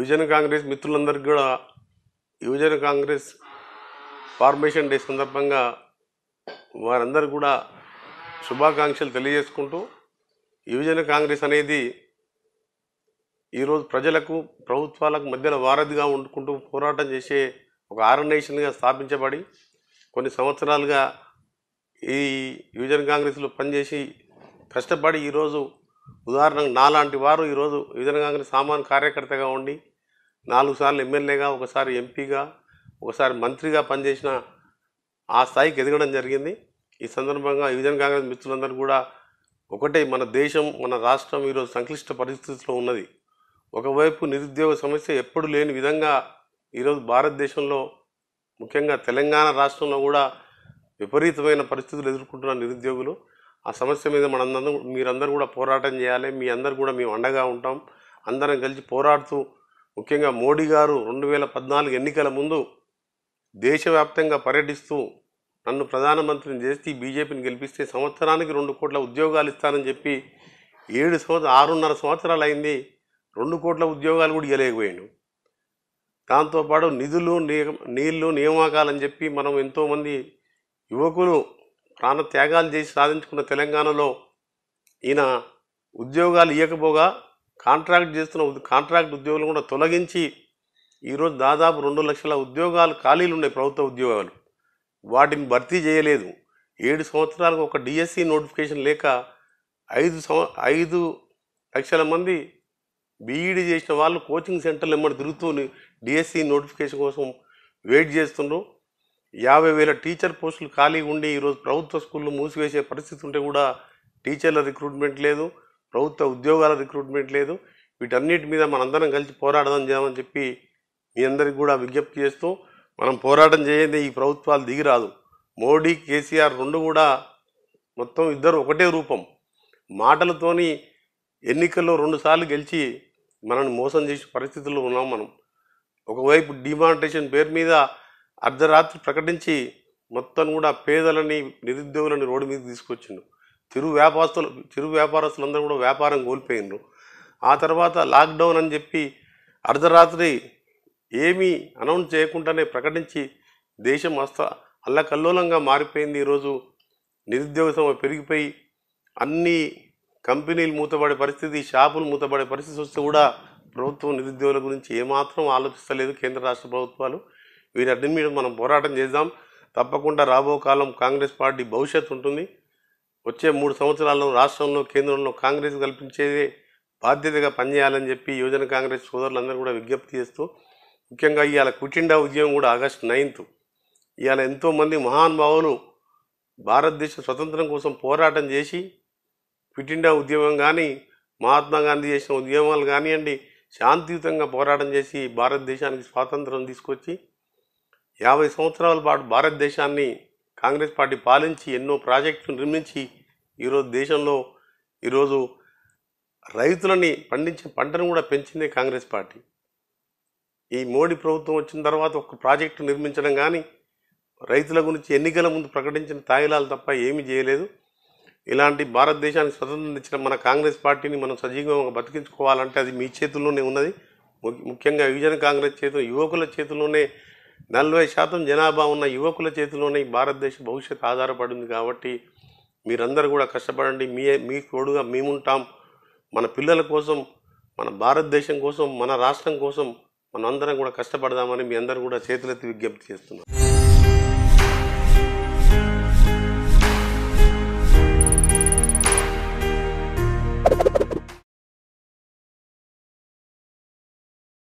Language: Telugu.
యువజన కాంగ్రెస్ మిత్రులందరికీ కూడా యువజన కాంగ్రెస్ ఫార్మేషన్ డే సందర్భంగా వారందరూ కూడా శుభాకాంక్షలు తెలియజేసుకుంటూ యువజన కాంగ్రెస్ అనేది ఈరోజు ప్రజలకు ప్రభుత్వాలకు మధ్యలో వారధిగా ఉండుకుంటూ పోరాటం చేసే ఒక ఆర్గనైజేషన్గా స్థాపించబడి కొన్ని సంవత్సరాలుగా ఈ యువజన కాంగ్రెస్లో పనిచేసి కష్టపడి ఈరోజు ఉదాహరణకు నాలాంటి వారు ఈరోజు యువజన కాంగ్రెస్ సామాన్య కార్యకర్తగా ఉండి నాలుగు సార్లు ఎమ్మెల్యేగా ఒకసారి ఎంపీగా ఒకసారి మంత్రిగా పనిచేసిన ఆ స్థాయికి ఎదగడం జరిగింది ఈ సందర్భంగా యువజన కాంగ్రెస్ మిత్రులందరూ కూడా ఒకటే మన దేశం మన రాష్ట్రం ఈరోజు సంక్లిష్ట పరిస్థితుల్లో ఉన్నది ఒకవైపు నిరుద్యోగ సమస్య ఎప్పుడు లేని విధంగా ఈరోజు భారతదేశంలో ముఖ్యంగా తెలంగాణ రాష్ట్రంలో కూడా విపరీతమైన పరిస్థితులు ఎదుర్కొంటున్న నిరుద్యోగులు ఆ సమస్య మీద మనందరూ మీరందరూ కూడా పోరాటం చేయాలి మీ అందరూ కూడా మేము అండగా ఉంటాం అందరం కలిసి పోరాడుతూ ముఖ్యంగా మోడీ గారు రెండు వేల పద్నాలుగు ఎన్నికల ముందు దేశవ్యాప్తంగా పర్యటిస్తూ నన్ను ప్రధానమంత్రిని చేస్తే బీజేపీని గెలిపిస్తే సంవత్సరానికి రెండు కోట్ల ఉద్యోగాలు ఇస్తానని చెప్పి ఏడు సంవత్సరం ఆరున్నర సంవత్సరాలు అయింది రెండు కోట్ల ఉద్యోగాలు కూడా ఇవ్వలేకపోయాను దాంతోపాటు నిధులు నీళ్లు నియామకాలని చెప్పి మనం ఎంతోమంది యువకులు ప్రాణ త్యాగాలు చేసి సాధించుకున్న తెలంగాణలో ఈయన ఉద్యోగాలు ఇవ్వకపోగా కాంట్రాక్ట్ చేస్తున్న కాంట్రాక్ట్ ఉద్యోగులు కూడా తొలగించి ఈరోజు దాదాపు రెండు లక్షల ఉద్యోగాలు ఖాళీలు ఉన్నాయి ప్రభుత్వ ఉద్యోగాలు వాటిని భర్తీ చేయలేదు ఏడు సంవత్సరాలకు ఒక డిఎస్సి నోటిఫికేషన్ లేక ఐదు సంవ ఐదు లక్షల మంది బీఈడి చేసిన వాళ్ళు కోచింగ్ సెంటర్లు ఎమ్మడి తిరుగుతూ డిఎస్సి నోటిఫికేషన్ కోసం వెయిట్ చేస్తుండ్రు యాభై వేల టీచర్ పోస్టులు ఖాళీ ఉండి ఈరోజు ప్రభుత్వ స్కూళ్ళు మూసివేసే పరిస్థితి ఉంటే కూడా టీచర్ల రిక్రూట్మెంట్ లేదు ప్రభుత్వ ఉద్యోగాల రిక్రూట్మెంట్ లేదు వీటన్నిటి మీద మనందరం కలిసి పోరాడదాం చేయమని చెప్పి మీ అందరికి కూడా విజ్ఞప్తి చేస్తూ మనం పోరాటం చేయని ఈ ప్రభుత్వాలు దిగిరాదు మోడీ కేసీఆర్ రెండు కూడా మొత్తం ఇద్దరు ఒకటే రూపం మాటలతోని ఎన్నికల్లో రెండుసార్లు గెలిచి మనల్ని మోసం చేసే పరిస్థితుల్లో ఉన్నాం మనం ఒకవైపు డిమానిటేషన్ పేరు మీద అర్ధరాత్రి ప్రకటించి మొత్తం కూడా పేదలని నిరుద్యోగులని రోడ్డు మీద తీసుకొచ్చిండు చిరు వ్యాపారస్తులు చిరు వ్యాపారస్తులందరూ కూడా వ్యాపారం కోల్పోయినరు ఆ తర్వాత లాక్డౌన్ అని చెప్పి అర్ధరాత్రి ఏమీ అనౌన్స్ చేయకుండానే ప్రకటించి దేశం అస్త అల్లకల్లోలంగా మారిపోయింది ఈరోజు నిరుద్యోగ సమయం పెరిగిపోయి అన్ని కంపెనీలు మూతపడే పరిస్థితి షాపులు మూతపడే పరిస్థితి వస్తే కూడా ప్రభుత్వం నిరుద్యోగుల గురించి ఏమాత్రం ఆలోచిస్తలేదు కేంద్ర రాష్ట్ర ప్రభుత్వాలు వీరన్నిటి మీద మనం పోరాటం చేద్దాం తప్పకుండా రాబో కాలం కాంగ్రెస్ పార్టీ భవిష్యత్తు ఉంటుంది వచ్చే మూడు సంవత్సరాల్లో రాష్ట్రంలో కేంద్రంలో కాంగ్రెస్ కల్పించేదే బాధ్యతగా పనిచేయాలని చెప్పి యువజన కాంగ్రెస్ సోదరులందరూ కూడా విజ్ఞప్తి చేస్తూ ముఖ్యంగా ఇవాళ కుచిండా ఉద్యమం కూడా ఆగస్టు నైన్త్ ఇవాళ ఎంతోమంది మహానుభావులు భారతదేశ స్వతంత్రం కోసం పోరాటం చేసి క్విటిండా ఉద్యమం కానీ మహాత్మా గాంధీ చేసిన ఉద్యమాలు కానివ్వండి శాంతియుతంగా పోరాటం చేసి భారతదేశానికి స్వాతంత్రం తీసుకొచ్చి యాభై సంవత్సరాల పాటు భారతదేశాన్ని కాంగ్రెస్ పార్టీ పాలించి ఎన్నో ప్రాజెక్టులు నిర్మించి ఈరోజు దేశంలో ఈరోజు రైతులని పండించే పంటను కూడా పెంచింది కాంగ్రెస్ పార్టీ ఈ మోడీ ప్రభుత్వం వచ్చిన తర్వాత ఒక ప్రాజెక్టు నిర్మించడం కానీ రైతుల గురించి ఎన్నికల ముందు ప్రకటించిన తాయిలాలు తప్ప ఏమీ చేయలేదు ఇలాంటి భారతదేశానికి స్వతంత్రం ఇచ్చిన మన కాంగ్రెస్ పార్టీని మనం సజీవంగా బతికించుకోవాలంటే అది మీ చేతుల్లోనే ఉన్నది ముఖ్యంగా యువజన కాంగ్రెస్ చేతులు యువకుల చేతుల్లోనే నలభై శాతం జనాభా ఉన్న యువకుల చేతిలోనే భారతదేశ భవిష్యత్ ఆధారపడింది కాబట్టి మీరందరూ కూడా కష్టపడండి మీ మీ తోడుగా మేముంటాం మన పిల్లల కోసం మన భారతదేశం కోసం మన రాష్ట్రం కోసం మనందరం కూడా కష్టపడదామని మీ అందరూ కూడా చేతులెత్తి విజ్ఞప్తి చేస్తున్నాం